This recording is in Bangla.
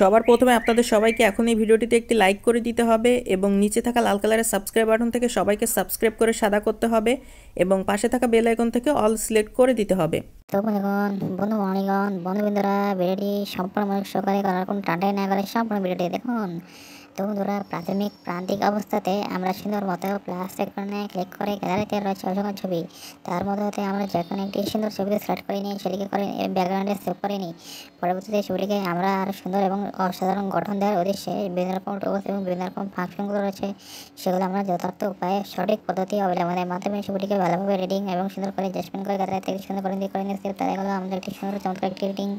সবার প্রথমে আপনাদের সবাইকে এখন এই ভিডিওটিতে একটি লাইক করে দিতে হবে এবং নিচে থাকা লাল কালারের সাবস্ক্রাইব বাটন থেকে সবাইকে সাবস্ক্রাইব করে সাদা করতে হবে এবং পাশে থাকা বেল আইকন থেকে অল সিলেক্ট করে দিতে হবে তো বন্ধুগণ বন্ধু মহানিগণ বন্ধুবৃন্দরা ভিডিওটি সম্পূর্ণ করার কোনো টাটাই না করে সম্পূর্ণ ভিডিওটি দেখুন বন্ধুরা প্রাথমিক প্রান্তিক অবস্থাতে আমরা সুন্দর মতো প্লাস এখানে ক্লিক করে গ্যালারিতে রয়েছে অসংখ্য ছবি তার মধ্যে হতে আমরা যে কোনো একটি সুন্দর ছবিকে সিলেক্ট করে নিই সেটিকে করে ব্যাকগ্রাউন্ডে সেভ করে নিই পরবর্তীতে ছবিটিকে আমরা আরও সুন্দর এবং অসাধারণ গঠন দেওয়ার উদ্দেশ্যে বিভিন্ন রকম টোস এবং বিভিন্ন রকম ফাংশনগুলো রয়েছে সেগুলো আমরা যথার্থ উপায়ে সঠিক পদ্ধতি অবলম্বনের মাধ্যমে ছবিটিকে ভালোভাবে রেডিং এবং সুন্দর করে জাজমেন্ট করে গ্যালারি থেকে সুন্দর করে দিয়ে করে এগুলো আমাদের একটি সুন্দর চমৎকার একটি রেডিং